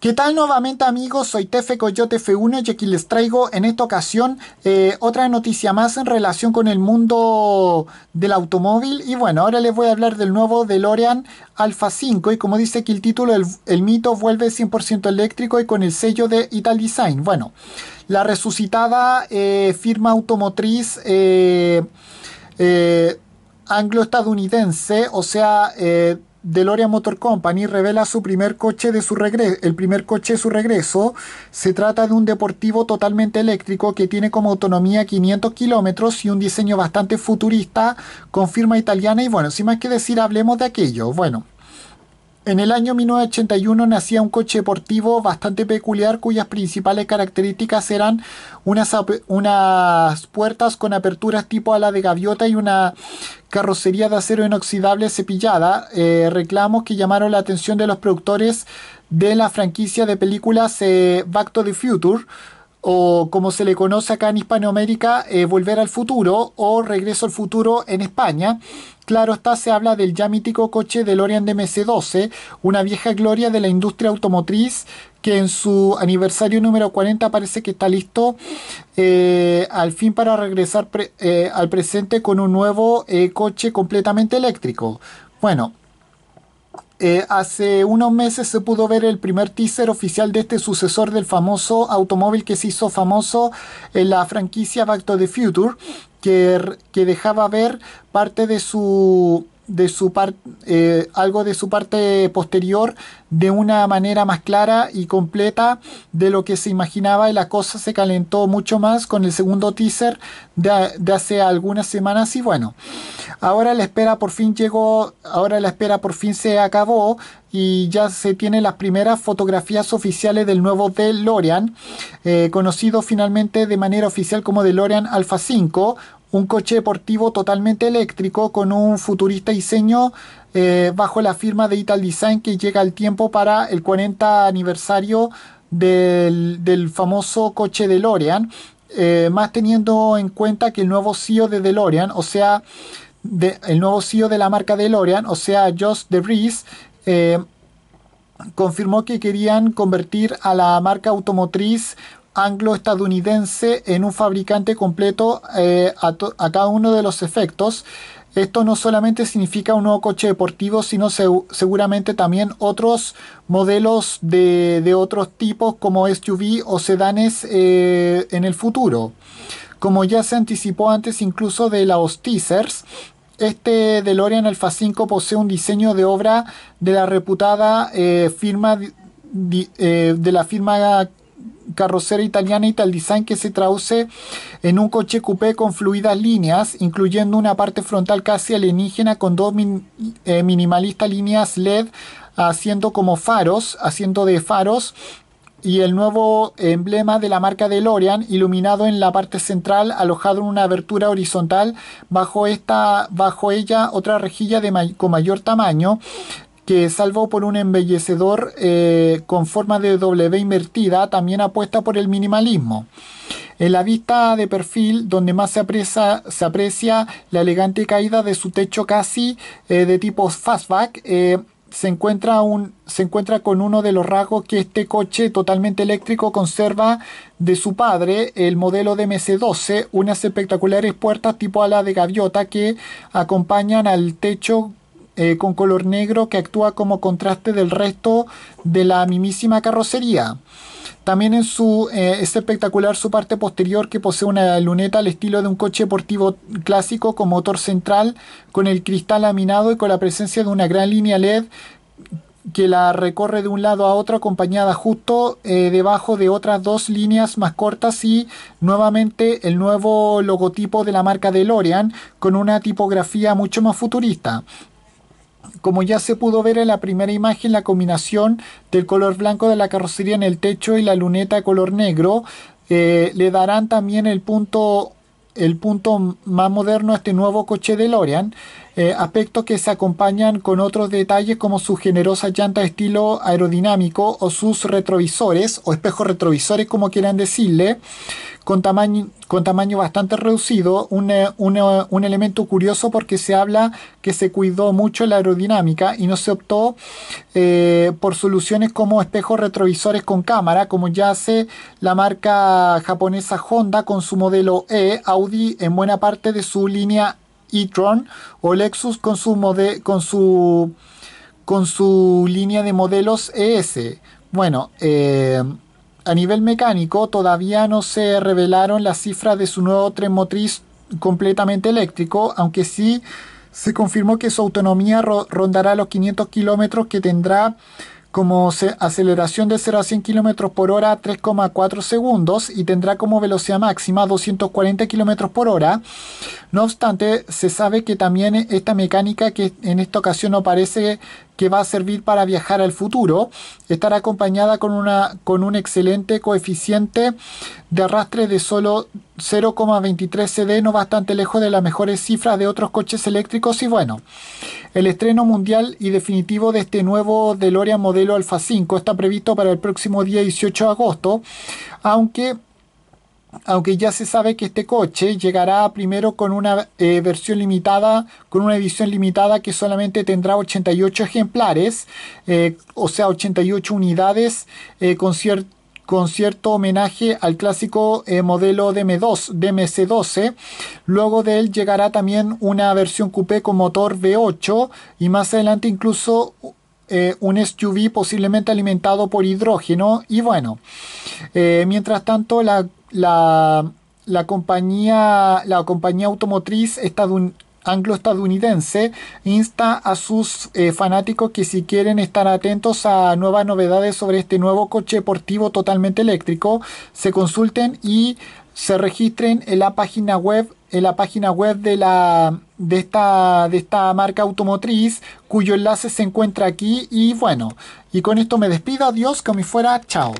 ¿Qué tal nuevamente amigos? Soy Tefe Coyote F1 y aquí les traigo en esta ocasión eh, otra noticia más en relación con el mundo del automóvil y bueno, ahora les voy a hablar del nuevo DeLorean Alpha 5 y como dice aquí el título, el, mito vuelve 100% eléctrico y con el sello de Ital Design. Bueno, la resucitada eh, firma automotriz eh, anglo-estadounidense, o sea, DeLorean Motor Company revela su primer coche de su regreso, el primer coche de su regreso. Se trata de un deportivo totalmente eléctrico que tiene como autonomía 500 kilómetros y un diseño bastante futurista con firma italiana. Y bueno, sin más que decir, hablemos de aquello. Bueno. En el año 1981 nacía un coche deportivo bastante peculiar cuyas principales características eran unas, puertas con aperturas tipo ala de gaviota y una carrocería de acero inoxidable cepillada, eh, reclamos que llamaron la atención de los productores de la franquicia de películas eh, Back to the Future o como se le conoce acá en Hispanoamérica, eh, Volver al Futuro o Regreso al Futuro en España. Claro está, se habla del ya mítico coche Lorian DMC-12, una vieja gloria de la industria automotriz que en su aniversario número 40 parece que está listo eh, al fin para regresar eh, al presente con un nuevo coche completamente eléctrico. Bueno, eh, hace unos meses se pudo ver el primer teaser oficial de este sucesor del famoso automóvil que se hizo famoso en la franquicia Back to the Future, que, que dejaba ver parte de su de su parte eh, algo de su parte posterior de una manera más clara y completa de lo que se imaginaba y la cosa se calentó mucho más con el segundo teaser de, hace algunas semanas y bueno ahora la espera por fin llegó ahora la espera por fin se acabó y ya se tienen las primeras fotografías oficiales del nuevo DeLorean, eh, conocido finalmente de manera oficial como DeLorean Alpha 5, un coche deportivo totalmente eléctrico con un futurista diseño eh, bajo la firma de Ital Design que llega al tiempo para el 40 aniversario del, famoso coche DeLorean, eh, más teniendo en cuenta que el nuevo CEO de DeLorean, o sea, el nuevo CEO de la marca DeLorean, o sea, Josh DeVries, eh, confirmó que querían convertir a la marca automotriz anglo-estadounidense en un fabricante completo eh, a, cada uno de los efectos. Esto no solamente significa un nuevo coche deportivo, sino seguramente también otros modelos de, otros tipos como SUV o sedanes eh, en el futuro. Como ya se anticipó antes incluso de los teasers, este DeLorean Alpha 5 posee un diseño de obra de la reputada eh, firma de la firma carrocera italiana tal Design que se traduce en un coche coupé con fluidas líneas, incluyendo una parte frontal casi alienígena con dos minimalista eh, minimalistas líneas LED haciendo como faros, haciendo de faros y el nuevo emblema de la marca Lorian iluminado en la parte central alojado en una abertura horizontal bajo esta bajo ella otra rejilla de con mayor tamaño que salvo por un embellecedor eh, con forma de W invertida, también apuesta por el minimalismo. En la vista de perfil, donde más se aprecia, la elegante caída de su techo casi eh, de tipo fastback, eh, se, encuentra se encuentra con uno de los rasgos que este coche totalmente eléctrico conserva de su padre, el modelo de MC12, unas espectaculares puertas tipo ala de gaviota que acompañan al techo eh, con color negro que actúa como contraste del resto de la mismísima carrocería. También en su, eh, es espectacular su parte posterior que posee una luneta al estilo de un coche deportivo clásico con motor central, con el cristal laminado y con la presencia de una gran línea LED que la recorre de un lado a otro acompañada justo eh, debajo de otras dos líneas más cortas y nuevamente el nuevo logotipo de la marca de DeLorean con una tipografía mucho más futurista como ya se pudo ver en la primera imagen, la combinación del color blanco de la carrocería en el techo y la luneta de color negro eh, le darán también el punto el punto más moderno a este nuevo coche de Lorian, eh, aspectos que se acompañan con otros detalles como su generosa llanta de estilo aerodinámico o sus retrovisores o espejos retrovisores como quieran decirle, con tamaño, con tamaño bastante reducido, eh, eh, un, elemento curioso porque se habla que se cuidó mucho la aerodinámica y no se optó eh, por soluciones como espejos retrovisores con cámara, como ya hace la marca japonesa Honda con su modelo E, Audi en buena parte de su línea e-tron o Lexus con su, con su, con su línea de modelos ES. Bueno, a nivel mecánico, todavía no se revelaron las cifras de su nuevo tren motriz completamente eléctrico, aunque sí se confirmó que su autonomía rondará los 500 kilómetros que tendrá como aceleración de 0 a 100 km por hora 3,4 segundos y tendrá como velocidad máxima 240 km por hora, no obstante, se sabe que también esta mecánica, que en esta ocasión no parece que va a servir para viajar al futuro, estará acompañada con, una, con un excelente coeficiente de arrastre de solo 0,23 CD, no bastante lejos de las mejores cifras de otros coches eléctricos. Y bueno, el estreno mundial y definitivo de este nuevo DeLorean modelo Alfa 5 está previsto para el próximo día 18 de agosto, aunque aunque ya se sabe que este coche llegará primero con una eh, versión limitada, con una edición limitada que solamente tendrá 88 ejemplares, eh, o sea, 88 unidades eh, con, cierto homenaje al clásico modelo M 2 DMC12. Luego de él llegará también una versión coupé con motor V8 y más adelante incluso un SUV posiblemente alimentado por hidrógeno y bueno mientras tanto la la, la, compañía, la compañía automotriz anglo-estadounidense insta a sus eh, fanáticos que si quieren estar atentos a nuevas novedades sobre este nuevo coche deportivo totalmente eléctrico, se consulten y se registren en la página web en la página web de la de esta de esta marca automotriz cuyo enlace se encuentra aquí y bueno y con esto me despido adiós me fuera chao